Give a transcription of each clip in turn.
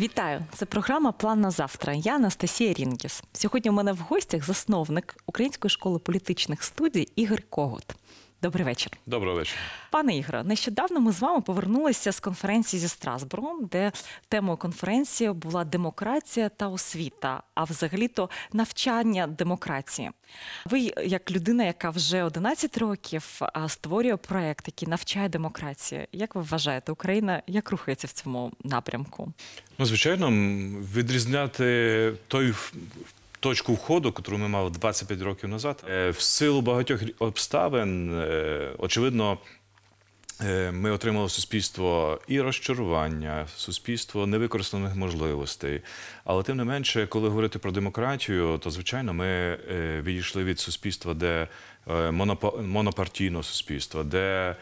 Вітаю! Це програма План на завтра. Я Анастасія Рінгіс. Сьогодні у мене в гостях засновник Української школи політичних студій Ігор Когут. Добрий вечір. Добрий вечір. пане Ігоре, Нещодавно ми з вами повернулися з конференції зі Страсбургом, де темою конференції була демократія та освіта, а взагалі-то навчання демократії. Ви, як людина, яка вже 11 років створює проект, який навчає демократію. Як ви вважаєте, Україна як рухається в цьому напрямку? Ну, звичайно, відрізняти той точку входу, яку ми мали 25 років назад, е, в силу багатьох обставин, е, очевидно. Е, ми отримали суспільство і розчарування, суспільство невикористаних можливостей. Але тим не менше, коли говорити про демократію, то звичайно ми відійшли від суспільства, де монопартійного суспільства, де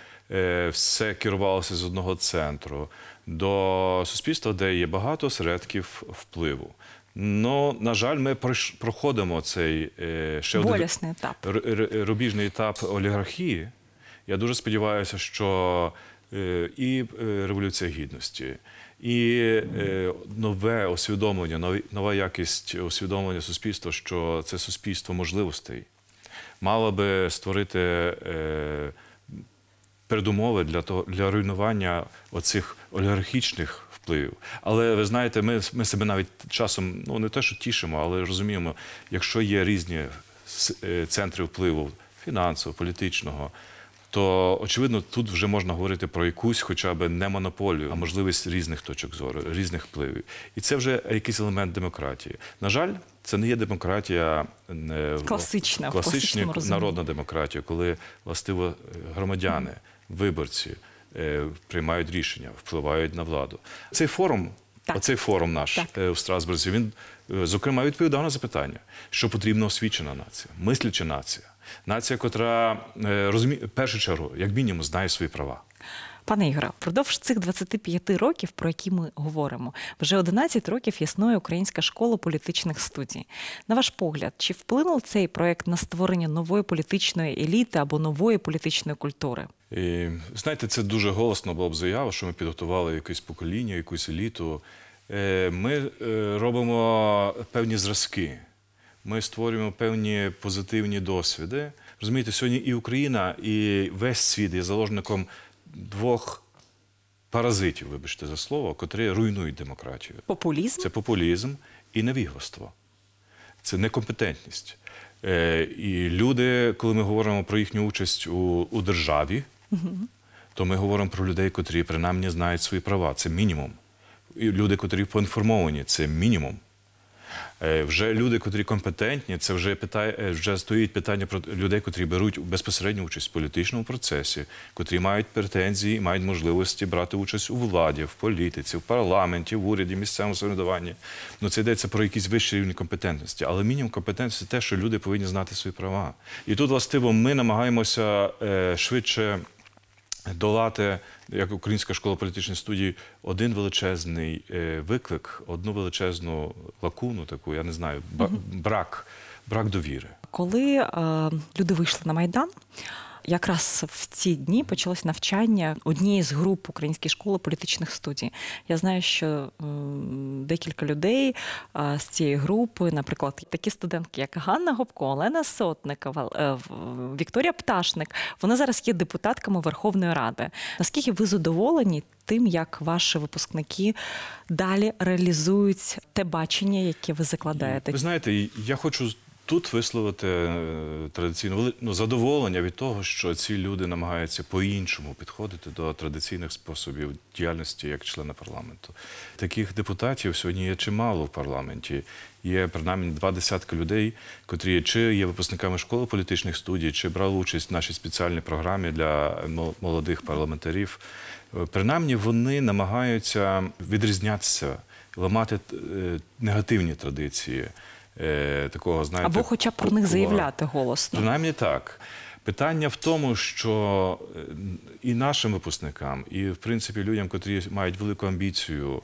все керувалося з одного центру, до суспільства, де є багато середків впливу. Ну, на жаль, ми проходимо цей е, ще один етап. рубіжний етап олігархії. Я дуже сподіваюся, що е, і е, революція гідності, і нове усвідомлення, нова якість усвідомлення суспільства, що це суспільство можливостей, мало би створити передумови для того для руйнування оцих олігархічних вплив. Але ви знаєте, ми ми себе навіть часом ну не те, що тішимо, але розуміємо, якщо є різні е, центри впливу фінансового, політичного. То очевидно, тут вже можна говорити про якусь, хоча б не монополію, а можливість різних точок зору, різних впливів, і це вже якийсь елемент демократії. На жаль, це не є демократія е, класична класична народна демократія, коли властиво е, громадяни, виборці. Е, приймають рішення, впливають на владу. Цей форум, так. оцей форум наш так. в е, Страсбурзі, він е, зокрема відповідав на запитання, що потрібна освічена нація, мисляча нація, нація, котра розуміє першу чергу, як мінімум, знає свої права. Пане Ігоре, впродовж цих 25 років, про які ми говоримо, вже 11 років існує українська школа політичних студій. На ваш погляд, чи вплинув цей проект на створення нової політичної еліти або нової політичної культури? І, Знаєте, це дуже голосно було б заява, що ми підготували якесь покоління, якусь еліту. Е, ми е, робимо певні зразки, ми створюємо певні позитивні досвіди. Розумієте, сьогодні і Україна, і весь світ є заложником двох паразитів, вибачте за слово, котрі руйнують демократію. Популізм? Це популізм і невігластво. Це некомпетентність. Е, І люди, коли ми говоримо про їхню участь у, у державі, угу. то ми говоримо про людей, котрі принаймні знають свої права. Це мінімум. І Люди, котрі поінформовані, це мінімум. Е, вже люди, котрі компетентні, це вже питає, е, вже стоїть питання про людей, котрі беруть безпосередню участь в політичному процесі, котрі мають претензії, мають можливості брати участь у владі, в політиці, в парламенті, в уряді, місцевому самоврядуванні. Ну це йдеться про якісь вищі рівні компетентності, але мінімум компетентності те, що люди повинні знати свої права. І тут властиво ми намагаємося е, швидше долати, як Українська школа політичної студії, один величезний е, виклик, одну величезну лакуну, таку я не знаю, брак, брак довіри. Коли е, люди вийшли на майдан якраз в ці дні почалось навчання однієї з груп української школи політичних студій. Я знаю, що декілька людей з цієї групи, наприклад, такі студентки, як Ганна Гопко, Олена Сотникова, е, Вікторія Пташник, вони зараз є депутатками Верховної Ради. Наскільки ви задоволені тим, як ваші випускники далі реалізують те бачення, яке ви закладаєте? Ви знаєте, я хочу Тут висловити е, традиційне ну, задоволення від того, що ці люди намагаються по-іншому підходити до традиційних способів діяльності як члена парламенту. Таких депутатів сьогодні є чимало в парламенті. Є принаймні два десятки людей, котрі чи є випускниками школи політичних студій, чи брали участь в нашій спеціальній програмі для молодих парламентарів. Е, принаймні вони намагаються відрізнятися, ламати е, негативні традиції е, такого знаєте... або, хоча б про них заявляти голосно. Принаймні так. Питання в тому, що е, і нашим випускникам, і в принципі людям, котрі мають велику амбіцію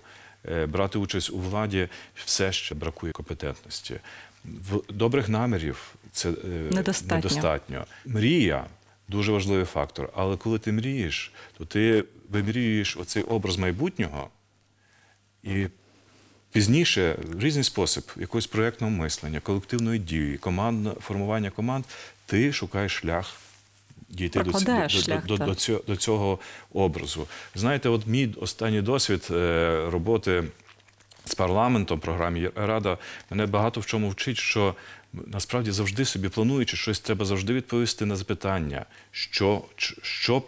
е, брати участь у владі, все ще бракує компетентності. В добрих намірів це е, недостатньо. недостатньо. Мрія дуже важливий фактор. Але коли ти мрієш, то ти вимріюєш оцей образ майбутнього і Пізніше в різний спосіб якогось проєктного мислення, колективної дії, команд, формування команд, ти шукаєш шлях дійти до, шлях, до, до, цього, до цього образу. Знаєте, от мій останній досвід е, роботи з парламентом програмі Рада мене багато в чому вчить, що насправді завжди собі плануючи щось, треба завжди відповісти на запитання, що, що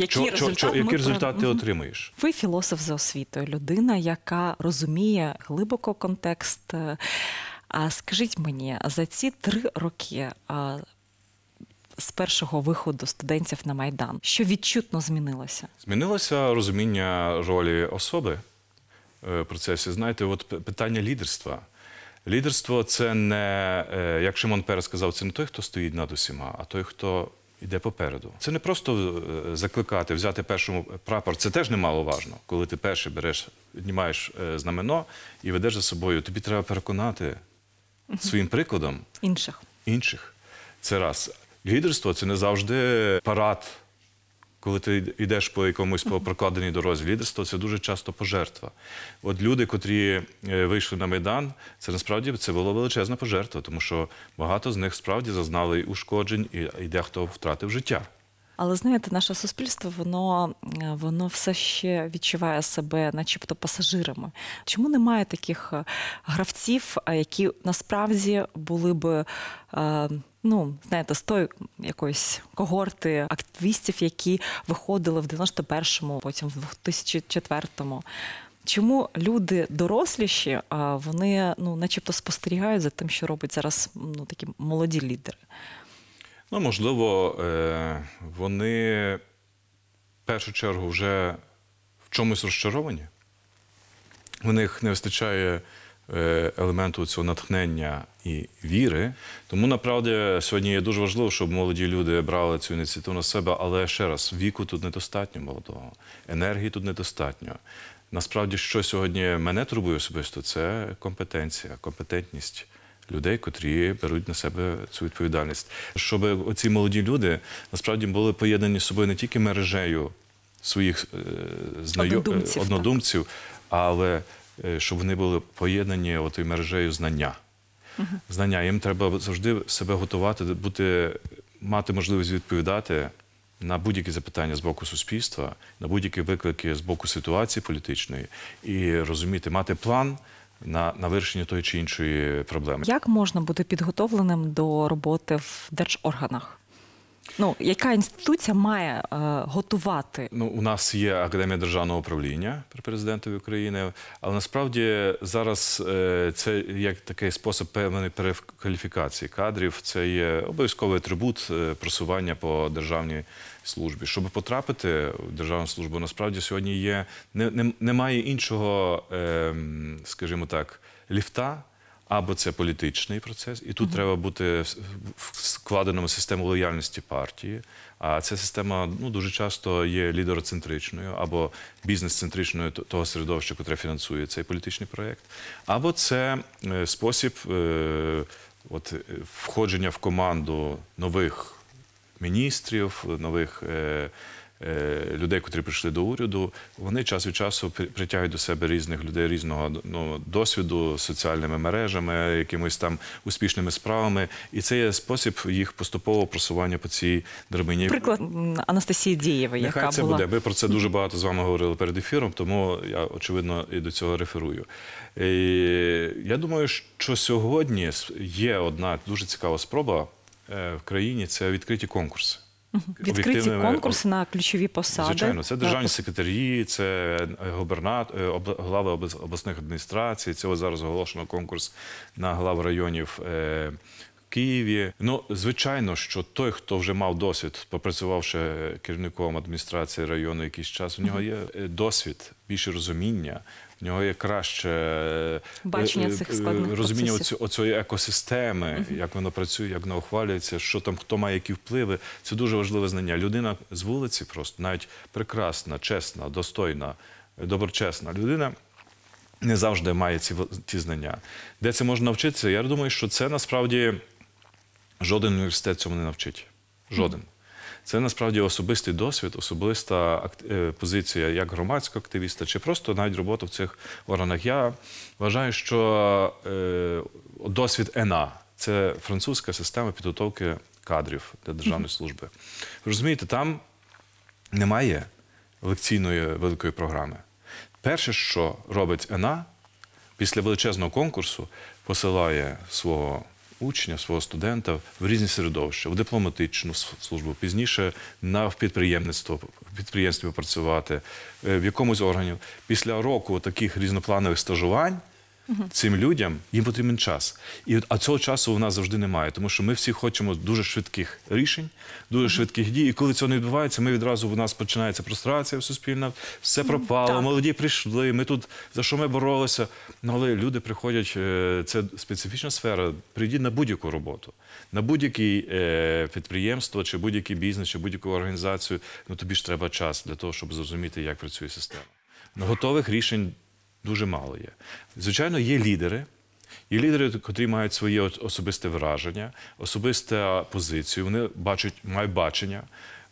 які чо, результати, чо, які результати mm -hmm. Ви філософ за освітою, людина, яка розуміє глибоко контекст. Е, а скажіть мені, за ці три роки е, з першого виходу студентів на Майдан, що відчутно змінилося? Змінилося розуміння ролі особи е, в процесі. Знаєте, от питання лідерства. Лідерство це не, як Шимон Перес сказав, це не той, хто стоїть над усіма, а той, хто Іде попереду. Це не просто е, закликати, взяти першому прапор. Це теж немаловажно, коли ти перший береш, піднімаєш е, знамено і ведеш за собою. Тобі треба переконати своїм прикладом інших. інших. Це раз лідерство це не завжди парад коли ти йдеш по якомусь по прокладеній дорозі лідерства, це дуже часто пожертва. От люди, котрі е, вийшли на майдан, це насправді це була величезна пожертва, тому що багато з них справді зазнали ушкоджень, і, і дехто втратив життя. Але знаєте, наше суспільство, воно е, воно все ще відчуває себе, начебто, пасажирами. Чому немає таких е, гравців, які насправді були б ну знаєте, з тої якоїсь когорти активістів, які виходили в 91-му, потім в 2004-му. Чому люди доросліші, вони ну, начебто спостерігають за тим, що робить зараз ну, такі молоді лідери? Ну, можливо, е, вони в першу чергу вже в чомусь розчаровані. У них не вистачає Е, елементу цього натхнення і віри. Тому направді сьогодні є дуже важливо, щоб молоді люди брали цю ініціативу на себе, але ще раз, віку тут недостатньо молодого, енергії тут недостатньо. Насправді, що сьогодні мене турбує особисто, це компетенція, компетентність. Людей, котрі беруть на себе цю відповідальність, щоб оці молоді люди насправді були поєднані з собою не тільки мережею своїх е, знайомих однодумців, так. але Е, щоб вони були поєднані отою мережею знання. Знання їм треба завжди себе готувати, бути, мати можливість відповідати на будь-які запитання з боку суспільства, на будь-які виклики з боку ситуації політичної і розуміти, мати план. На на вирішення тої чи іншої проблеми, як можна бути підготовленим до роботи в держорганах? Ну яка інституція має е, готувати? Ну у нас є академія державного управління при президентові України, але насправді зараз е, це як такий спосіб певної перекваліфікації кадрів. Це є обов'язковий атрибут е, просування по державній службі. Щоб потрапити в державну службу, насправді сьогодні є не, не немає іншого, е, скажімо так, ліфта. Або це політичний процес, і тут mm -hmm. треба бути вкладеному систему лояльності партії. А ця система ну дуже часто є лідероцентричною або бізнес-центричною того середовища, яке фінансує цей політичний проєкт, або це е, спосіб е, от, е, входження в команду нових міністрів, нових. Е, Е, людей, котрі прийшли до уряду, вони час від часу притягують до себе різних людей різного ну, досвіду соціальними мережами, якимись там успішними справами, і це є спосіб їх поступового просування по цій драбині. Приклад Анастасії Дієвої, яка це була... буде. Ми про це дуже багато з вами говорили перед ефіром, тому я очевидно і до цього реферую. І Я думаю, що сьогодні є одна дуже цікава спроба е, в країні це відкриті конкурси. Відкриті конкурси на ключові посади. Звичайно, це державні секретарі, це е, губернат, е, глави обласних адміністрацій. Цього зараз оголошено конкурс на глав районів. Е, Києві, ну звичайно, що той, хто вже мав досвід, попрацювавши керівником адміністрації району, якийсь час у нього є досвід, більше розуміння, в нього є краще е, бачення е, цих складних е, розуміння цієї екосистеми, як воно працює, як воно ухвалюється, що там хто має які впливи. Це дуже важливе знання. Людина з вулиці, просто навіть прекрасна, чесна, достойна, доброчесна людина. Не завжди має ці ці знання. Де це можна навчитися? Я думаю, що це насправді жоден університет цьому не навчить. Жоден. Це насправді особистий досвід, особиста е, позиція як громадського активіста, чи просто навіть роботу в цих органах. Я вважаю, що е, досвід ЕНА це французька система підготовки кадрів для державної служби. розумієте, там немає лекційної великої програми. Перше, що робить ЕНА після величезного конкурсу, посилає свого учня, свого студента в різні середовища, в дипломатичну службу, пізніше на підприємництво, в підприємстві працювати е, в якомусь органі. Після року таких різнопланових стажувань цим людям, їм потрібен час. І а цього часу у нас завжди немає, тому що ми всі хочемо дуже швидких рішень, дуже швидких дій. І коли цього не відбувається, ми відразу у нас починається прострація суспільна, все пропало. Молоді прийшли. Ми тут за що ми боролися. Ну, але люди приходять. Е, це специфічна сфера. Прийдіть на будь-яку роботу, на будь-яке підприємство, чи будь-який бізнес, чи будь-яку організацію. Ну тобі ж треба час для того, щоб зрозуміти, як працює система. Ну, готових рішень дуже мало є. Звичайно, є лідери. і лідери, котрі мають своє особисте враження, особисту позицію. Вони бачать, мають бачення,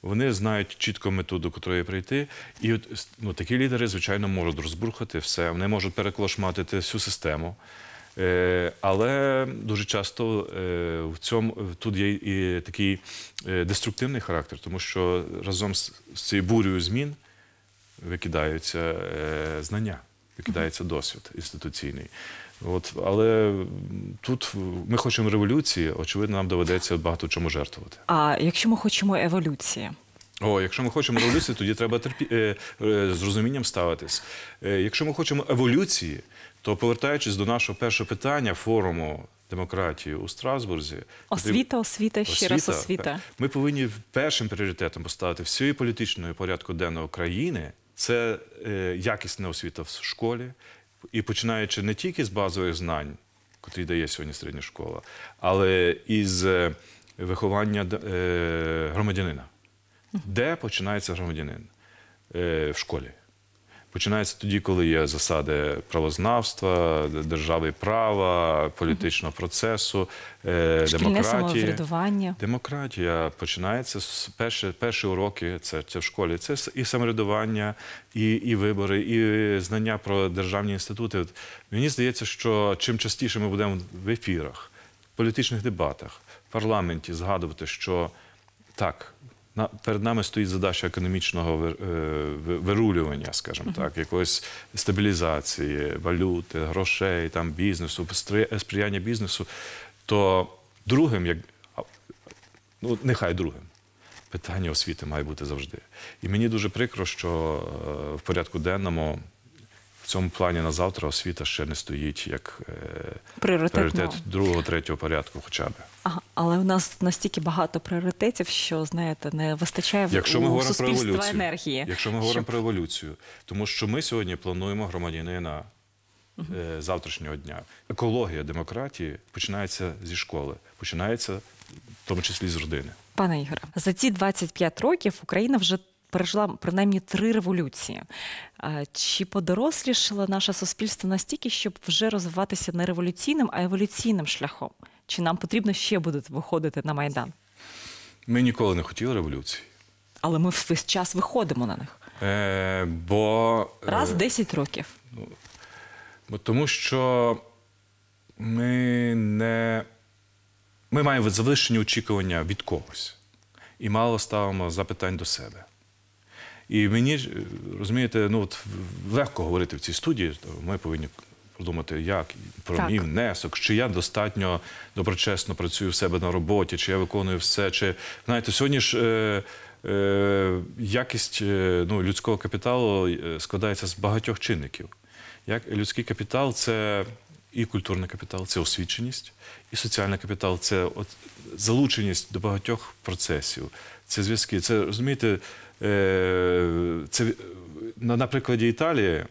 вони знають чітко мету, до котрої прийти. І от ну, такі лідери, звичайно, можуть розбурхати все, вони можуть переклошматити всю систему. Е, але дуже часто е, в цьому тут є і такий е, деструктивний характер, тому що разом з цією бурею змін викидаються знання кидається досвід інституційний. От, Але тут ми хочемо революції, очевидно, нам доведеться багато чому жертвувати. А якщо ми хочемо еволюції? О, якщо ми хочемо революції, тоді треба терпі... е, е з розумінням ставитись. Е, якщо ми хочемо еволюції, то повертаючись до нашого першого питання форуму демократії у Страсбурзі, освіта, освіта, ще раз освіта. Ми повинні першим пріоритетом поставити всієї політичної порядку денного країни це е, якісна освіта в школі, і починаючи не тільки з базових знань, котрі дає сьогодні середня школа, але і з е, виховання е, громадянина. Де починається громадянин в школі? починається тоді, коли є засади правознавства, держави права, політичного процесу, е, демократії. самоврядування. Демократія починається з перші, перші уроки. Це, це в школі. Це і самоврядування, і, і вибори, і знання про державні інститути. От мені здається, що чим частіше ми будемо в ефірах, в політичних дебатах, в парламенті згадувати, що так перед нами стоїть задача економічного е, вирулювання, скажімо так, якоїсь стабілізації валюти, грошей, там бізнесу, сприяння бізнесу, то другим, як ну нехай другим. Питання освіти має бути завжди, і мені дуже прикро, що е, в порядку денному цьому плані на завтра освіта ще не стоїть як е, пріоритет, другого, третього порядку, хоча б. але у нас настільки багато пріоритетів, що знаєте, не вистачає якщо ми у говоримо про еволюцію, енергії. Якщо ми говоримо про еволюцію, тому що ми сьогодні плануємо громадянина е, завтрашнього дня. Екологія демократії починається зі школи, починається в тому числі з родини. Пане Ігоре, за ці 25 років Україна вже пережила принаймні три революції. Чи подорослішало наше суспільство настільки, щоб вже розвиватися не революційним, а еволюційним шляхом? Чи нам потрібно ще буде виходити на майдан? Ми ніколи не хотіли революції. Але ми весь час виходимо на них. Е, Бо е, раз 10 років. Ну, бо тому що ми не ми маємо завищені очікування від когось і мало ставимо запитань до себе. І мені е, розумієте, ну от легко говорити в цій студії. Ми повинні подумати, як про так. мій внесок, чи я достатньо доброчесно працюю в себе на роботі, чи я виконую все, чи знаєте, сьогодні ж. Е, е якість е, ну, людського капіталу складається з багатьох чинників. Як людський капітал це. І культурний капітал це освіченість, і соціальний капітал це от залученість до багатьох процесів. Це зв'язки. Це розумієте, Е, це е, на прикладі Італії.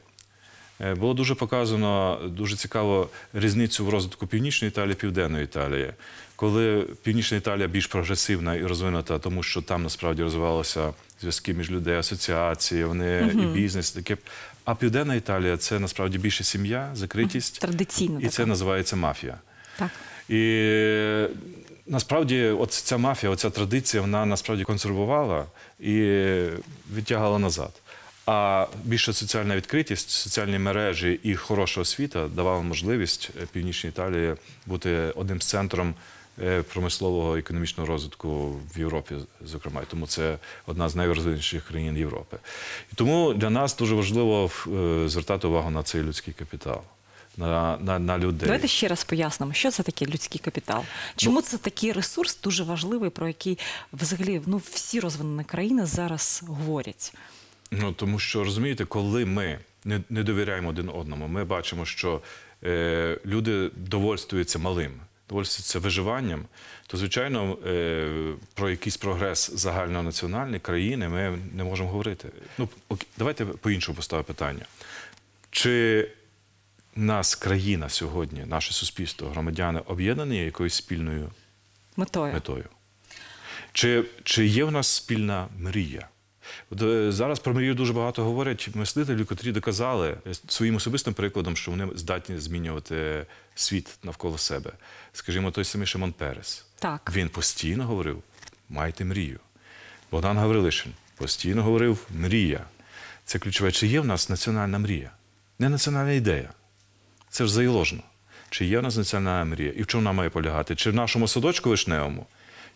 Е, було дуже показано дуже цікаво різницю в розвитку північної Італії, південної Італії. Коли Північна Італія більш прогресивна і розвинута, тому що там насправді розвивалися зв'язки між людей, асоціації, вони угу. і бізнес таке. А південна Італія це насправді більше сім'я, закритість традиційно і така. це називається мафія. Так і Насправді, оця ця мафія, ця традиція, вона насправді консервувала і відтягала назад. А більше соціальна відкритість, соціальні мережі і хороша освіта давала можливість е, північній Італії бути одним з центром е, промислового економічного розвитку в Європі, зокрема, і тому це одна з найважливіших країн Європи. І тому для нас дуже важливо е, звертати увагу на цей людський капітал на на, людей. Давайте ще раз пояснимо, що це таке людський капітал. Чому ну, це такий ресурс дуже важливий, про який взагалі ну, всі розвинені країни зараз говорять? Ну тому що розумієте, коли ми не, не довіряємо один одному, ми бачимо, що е, люди довольствуються малим. Довольствуються виживанням, то звичайно е, про якийсь прогрес загальнонаціональної країни ми не можемо говорити. Ну давайте по іншому поставимо питання. Чи нас країна сьогодні, наше суспільство, громадяни об'єднані якоюсь спільною метою. метою. Чи чи є в нас спільна мрія? Е, зараз про мрію дуже багато говорять мислителі, котрі доказали своїм особистим прикладом, що вони здатні змінювати світ навколо себе. Скажімо, той самий Шимон Перес. Так. Він постійно говорив: майте мрію. Богдан Гаврилишин постійно говорив мрія. Це ключове. Чи є в нас національна мрія? Не національна ідея. Це ж заїложено. Чи є в нас національна мрія? І в чому вона має полягати? Чи в нашому садочку вишневому?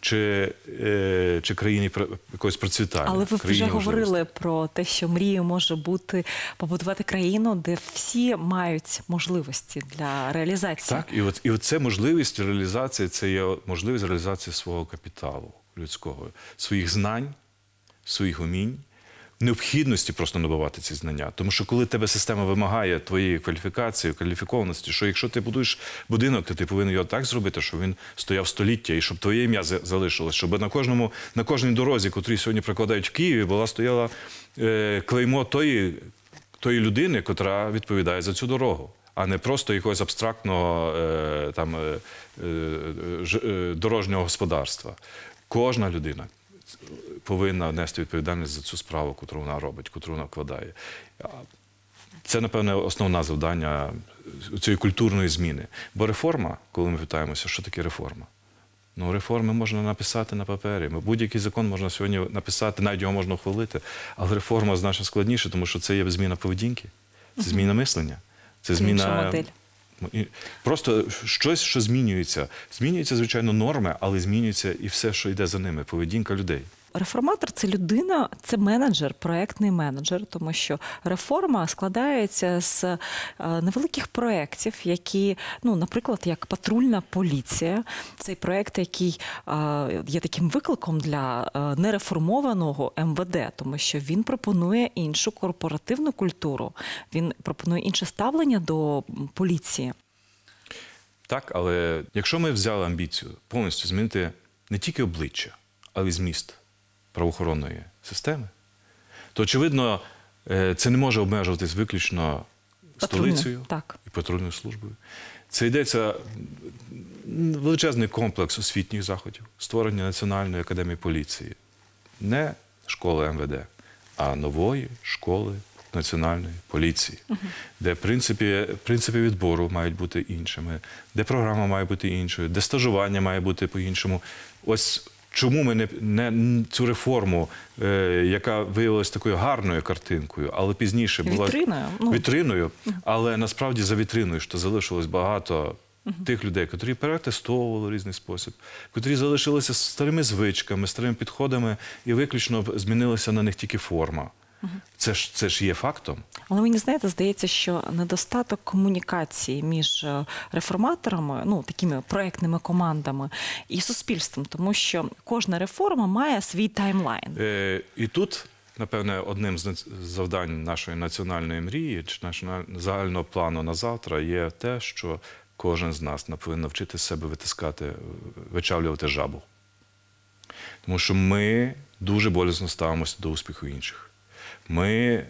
Чи е, чи країні якогось процвітання, але ви вже говорили про те, що мрією може бути побудувати країну, де всі мають можливості для реалізації. Так, і от і це можливість реалізації це є можливість реалізації свого капіталу людського, своїх знань, своїх умінь, необхідності просто набувати ці знання. Тому що коли тебе система вимагає твоєї кваліфікації, кваліфікованості, що якщо ти будуєш будинок, то ти повинен його так зробити, щоб він стояв століття і щоб твоє ім'я залишилось, щоб на кожному на кожній дорозі, котрі сьогодні прокладають в Києві, була стояла е, клеймо тої, тої людини, яка відповідає за цю дорогу. А не просто якогось абстрактного е, там е, е, дорожнього господарства. Кожна людина повинна нести відповідальність за цю справу, яку вона робить, яку вона вкладає. Це, напевне, основне завдання цієї культурної зміни. Бо реформа, коли ми питаємося, що таке реформа? Ну, реформи можна написати на папері. Будь-який закон можна сьогодні написати, навіть його можна ухвалити. Але реформа значно складніше, тому що це є зміна поведінки, це зміна мислення, це зміна. модель. Ну, просто щось, що змінюється. Змінюються, звичайно, норми, але змінюється і все, що йде за ними поведінка людей. Реформатор це людина, це менеджер, проектний менеджер, тому що реформа складається з е, невеликих проєктів, які, ну, наприклад, як патрульна поліція, цей проєкт, який е, є таким викликом для е, нереформованого МВД, тому що він пропонує іншу корпоративну культуру, він пропонує інше ставлення до поліції. Так, але якщо ми взяли амбіцію повністю змінити не тільки обличчя, але й зміст правоохоронної системи, то, очевидно, е, це не може обмежуватись виключно Патрульно, столицею так. і патрульною службою. Це йдеться величезний комплекс освітніх заходів, створення Національної академії поліції, не школи МВД, а нової школи національної поліції, uh де принципи, принципи відбору мають бути іншими, де програма має бути іншою, де стажування має бути по-іншому. Ось Чому ми не, не цю реформу, е, яка виявилася такою гарною картинкою, але пізніше була вітриною, ну. вітриною але насправді за вітриною що залишилось багато uh тих людей, котрі перетестовували різний спосіб, котрі залишилися старими звичками, старими підходами, і виключно змінилася на них тільки форма. Це ж це ж є фактом. Але мені знаєте, здається, що недостаток комунікації між е, реформаторами, ну такими проектними командами і суспільством, тому що кожна реформа має свій таймлайн. Е, І тут, напевне, одним з завдань нашої національної мрії чи нашого загального плану на завтра є те, що кожен з нас повинен навчити себе витискати, е, вичавлювати жабу. Тому що ми дуже болісно ставимося до успіху інших. Ми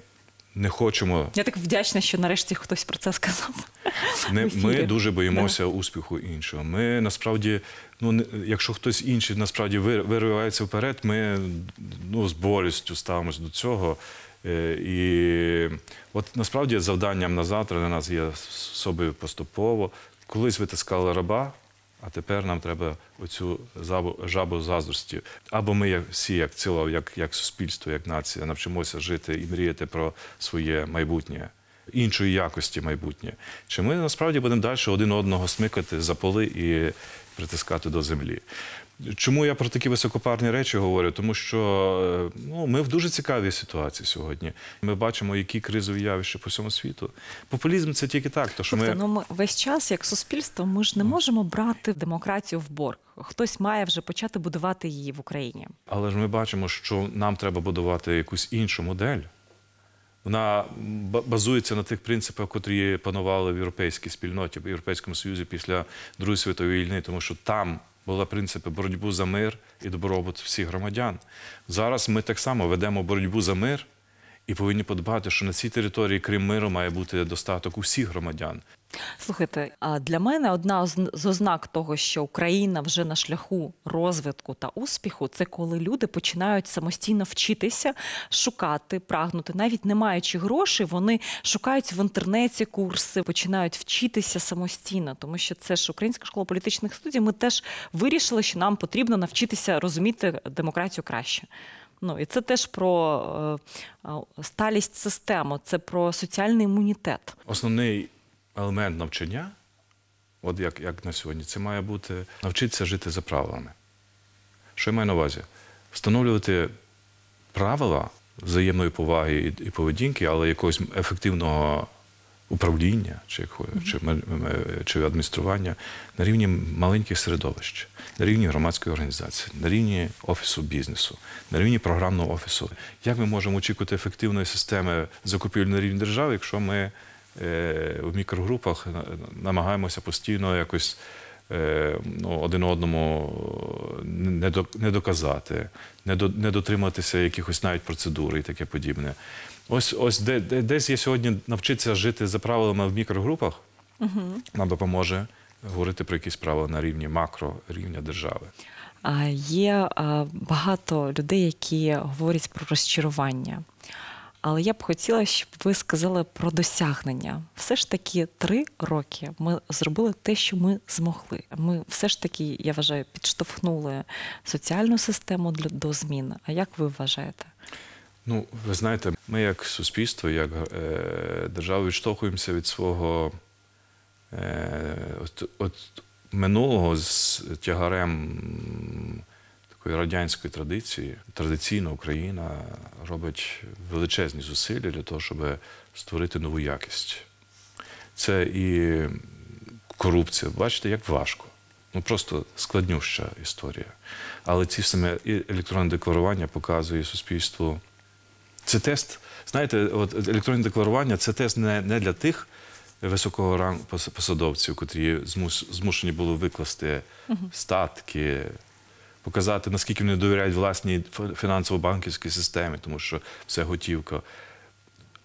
не хочемо. Я так вдячна, що нарешті хтось про це сказав. Не, ми дуже боїмося да. успіху іншого. Ми насправді, ну не якщо хтось інший насправді виривається вперед, ми ну, з болістю ставимося до цього. Е, і от насправді завданням на завтра для нас є собою поступово. Колись витискали раба, а тепер нам треба оцю жабу заздрості. Або ми всі, як ціло, як як суспільство, як нація, навчимося жити і мріяти про своє майбутнє, іншої якості майбутнє. Чи ми насправді будемо далі один одного смикати за поли і притискати до землі. Чому я про такі високопарні речі говорю? Тому що е, ну, ми в дуже цікавій ситуації сьогодні. Ми бачимо, які кризові явища по всьому світу. Популізм це тільки так. То що тобто, ми... Ну, ми весь час, як суспільство, ми ж не можемо брати демократію в борг. Хтось має вже почати будувати її в Україні. Але ж ми бачимо, що нам треба будувати якусь іншу модель вона базується на тих принципах, котрі панували в європейській спільноті в європейському союзі після Другої світової війни, тому що там. Були принципи боротьбу за мир і добробут всіх громадян. Зараз ми так само ведемо боротьбу за мир і повинні подбати, що на цій території, крім миру, має бути достаток усіх громадян. Слухайте, а для мене одна з ознак того, що Україна вже на шляху розвитку та успіху, це коли люди починають самостійно вчитися, шукати, прагнути, навіть не маючи грошей, вони шукають в інтернеті курси, починають вчитися самостійно, тому що це ж українська школа політичних студій. Ми теж вирішили, що нам потрібно навчитися розуміти демократію краще. Ну і це теж про е, е, сталість системи, це про соціальний імунітет. Основний елемент навчання, от як, як на сьогодні, це має бути навчитися жити за правилами. Що я маю на увазі? Встановлювати правила взаємної поваги і поведінки, але якогось ефективного управління чи чи, е, чи адміністрування на рівні маленьких середовищ, на рівні громадської організації, на рівні офісу бізнесу, на рівні програмного офісу. Як ми можемо очікувати ефективної системи закупівлі на рівні держави, якщо ми е, в мікрогрупах е, намагаємося постійно якось. Е, ну, один одному е, не до не доказати, не до не дотриматися якихось навіть процедур і таке подібне. Ось ось де, десь є сьогодні навчитися жити за правилами в мікрогрупах, угу. нам допоможе говорити про якісь правила на рівні макро, рівня держави. А Є багато людей, які говорять про розчарування. Але я б хотіла, щоб ви сказали про досягнення. Все ж таки, три роки ми зробили те, що ми змогли. Ми все ж таки, я вважаю, підштовхнули соціальну систему до змін. А як ви вважаєте? Ну, ви знаєте, ми як суспільство, як е, держава відштовхуємося від свого е, от, от минулого з тягарем такої радянської традиції, традиційно Україна робить величезні зусилля для того, щоб створити нову якість. Це і корупція. Бачите, як важко. Ну просто складнюща історія. Але ці саме електронне декларування показує суспільству. Це тест. Знаєте, от електронне декларування це тест не не для тих високого рангу посадовців, котрі змушені були викласти статки показати, наскільки вони довіряють власній фінансово-банківській системі, тому що все готівка.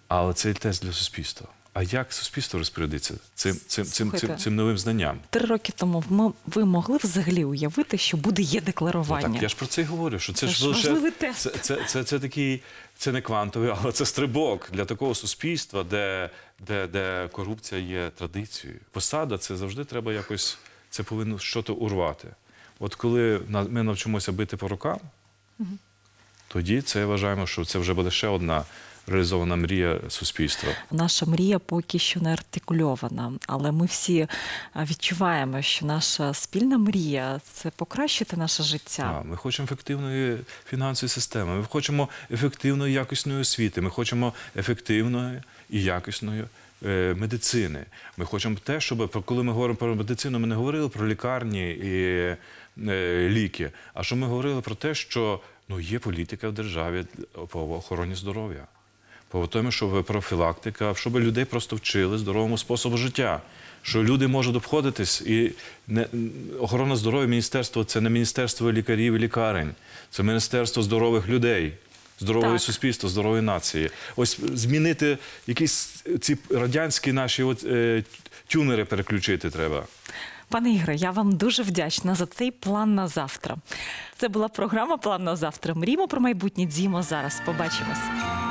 Але це тест для суспільства. А як суспільство розпорядиться цим цим цим цим, цим новим знанням? Три роки тому ми, ви могли взагалі уявити, що буде є ну, декларування? Ну, так я ж про це і говорю. Що це, це ж важливий лише, тест. Це, це це, це, такий, це не квантовий, але це стрибок для такого суспільства, де, де, де корупція є традицією. Посада це завжди треба якось це повинно щось урвати. От коли ми навчимося бити по рукам, тоді це вважаємо, що це вже буде ще одна. Реалізована мрія суспільства. Наша мрія поки що не артикульована, але ми всі е, відчуваємо, що наша спільна мрія це покращити наше життя. А, ми хочемо ефективної фінансової системи. Ми хочемо ефективної якісної освіти. Ми хочемо ефективної і якісної. Е, медицини, ми хочемо те, щоб коли ми говоримо про медицину, ми не говорили про лікарні і е, ліки. А що ми говорили про те, що ну є політика в державі по охороні здоров'я, по тому, щоб профілактика, щоб людей просто вчили здоровому способу життя, що люди можуть обходитись, і не охорона здоров'я міністерство це не міністерство лікарів і лікарень, це міністерство здорових людей здорової суспільства, здорової нації. Ось змінити якісь ці радянські наші от, е, тюнери переключити треба. Пане Ігоре, я вам дуже вдячна за цей план на завтра. Це була програма План на завтра. Мрімо про майбутнє діємо зараз. Побачимось.